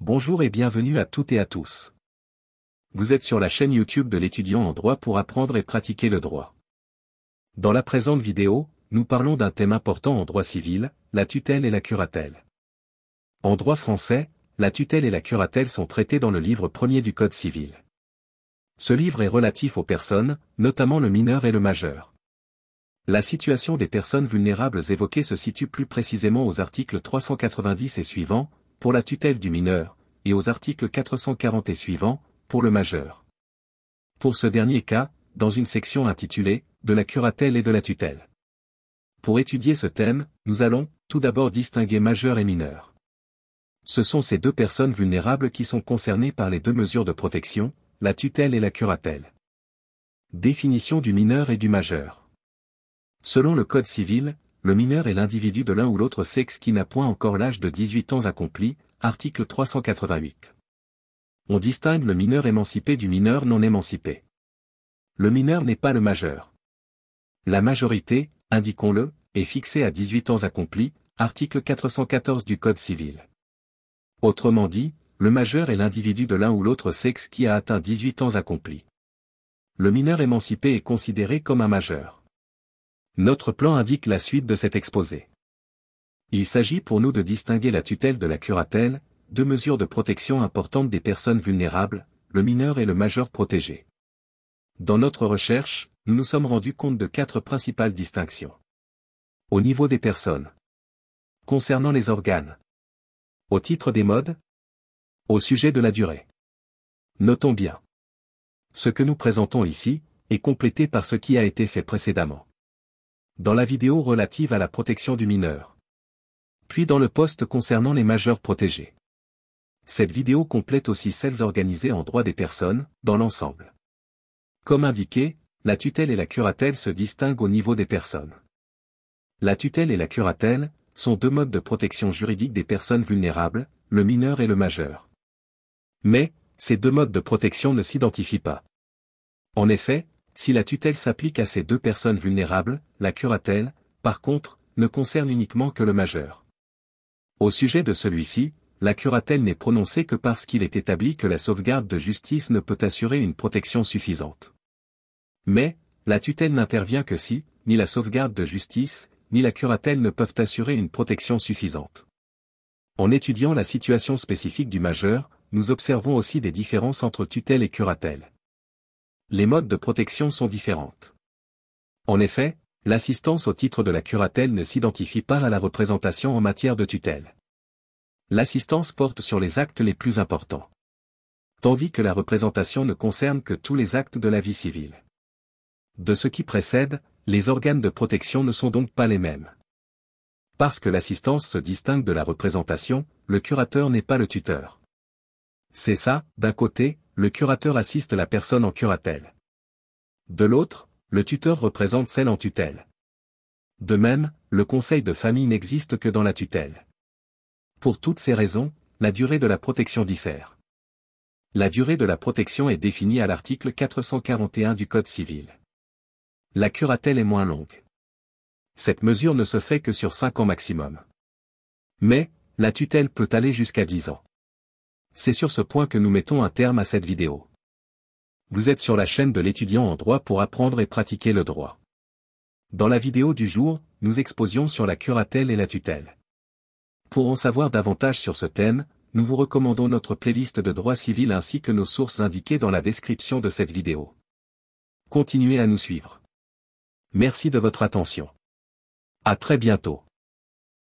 Bonjour et bienvenue à toutes et à tous. Vous êtes sur la chaîne YouTube de l'étudiant en droit pour apprendre et pratiquer le droit. Dans la présente vidéo, nous parlons d'un thème important en droit civil, la tutelle et la curatelle. En droit français, la tutelle et la curatelle sont traitées dans le livre premier du Code civil. Ce livre est relatif aux personnes, notamment le mineur et le majeur. La situation des personnes vulnérables évoquées se situe plus précisément aux articles 390 et suivants, pour la tutelle du mineur, et aux articles 440 et suivants, pour le majeur. Pour ce dernier cas, dans une section intitulée « De la curatelle et de la tutelle ». Pour étudier ce thème, nous allons, tout d'abord distinguer majeur et mineur. Ce sont ces deux personnes vulnérables qui sont concernées par les deux mesures de protection, la tutelle et la curatelle. Définition du mineur et du majeur. Selon le Code civil, le mineur est l'individu de l'un ou l'autre sexe qui n'a point encore l'âge de 18 ans accompli, article 388. On distingue le mineur émancipé du mineur non émancipé. Le mineur n'est pas le majeur. La majorité, indiquons-le, est fixée à 18 ans accompli, article 414 du Code civil. Autrement dit, le majeur est l'individu de l'un ou l'autre sexe qui a atteint 18 ans accompli. Le mineur émancipé est considéré comme un majeur. Notre plan indique la suite de cet exposé. Il s'agit pour nous de distinguer la tutelle de la curatelle, deux mesures de protection importantes des personnes vulnérables, le mineur et le majeur protégé. Dans notre recherche, nous nous sommes rendus compte de quatre principales distinctions. Au niveau des personnes. Concernant les organes. Au titre des modes. Au sujet de la durée. Notons bien. Ce que nous présentons ici, est complété par ce qui a été fait précédemment dans la vidéo relative à la protection du mineur. Puis dans le poste concernant les majeurs protégés. Cette vidéo complète aussi celles organisées en droit des personnes, dans l'ensemble. Comme indiqué, la tutelle et la curatelle se distinguent au niveau des personnes. La tutelle et la curatelle sont deux modes de protection juridique des personnes vulnérables, le mineur et le majeur. Mais, ces deux modes de protection ne s'identifient pas. En effet, si la tutelle s'applique à ces deux personnes vulnérables, la curatelle, par contre, ne concerne uniquement que le majeur. Au sujet de celui-ci, la curatelle n'est prononcée que parce qu'il est établi que la sauvegarde de justice ne peut assurer une protection suffisante. Mais, la tutelle n'intervient que si, ni la sauvegarde de justice, ni la curatelle ne peuvent assurer une protection suffisante. En étudiant la situation spécifique du majeur, nous observons aussi des différences entre tutelle et curatelle les modes de protection sont différentes. En effet, l'assistance au titre de la curatelle ne s'identifie pas à la représentation en matière de tutelle. L'assistance porte sur les actes les plus importants. Tandis que la représentation ne concerne que tous les actes de la vie civile. De ce qui précède, les organes de protection ne sont donc pas les mêmes. Parce que l'assistance se distingue de la représentation, le curateur n'est pas le tuteur. C'est ça, d'un côté, le curateur assiste la personne en curatelle. De l'autre, le tuteur représente celle en tutelle. De même, le conseil de famille n'existe que dans la tutelle. Pour toutes ces raisons, la durée de la protection diffère. La durée de la protection est définie à l'article 441 du Code civil. La curatelle est moins longue. Cette mesure ne se fait que sur 5 ans maximum. Mais, la tutelle peut aller jusqu'à 10 ans. C'est sur ce point que nous mettons un terme à cette vidéo. Vous êtes sur la chaîne de l'étudiant en droit pour apprendre et pratiquer le droit. Dans la vidéo du jour, nous exposions sur la curatelle et la tutelle. Pour en savoir davantage sur ce thème, nous vous recommandons notre playlist de droit civil ainsi que nos sources indiquées dans la description de cette vidéo. Continuez à nous suivre. Merci de votre attention. À très bientôt.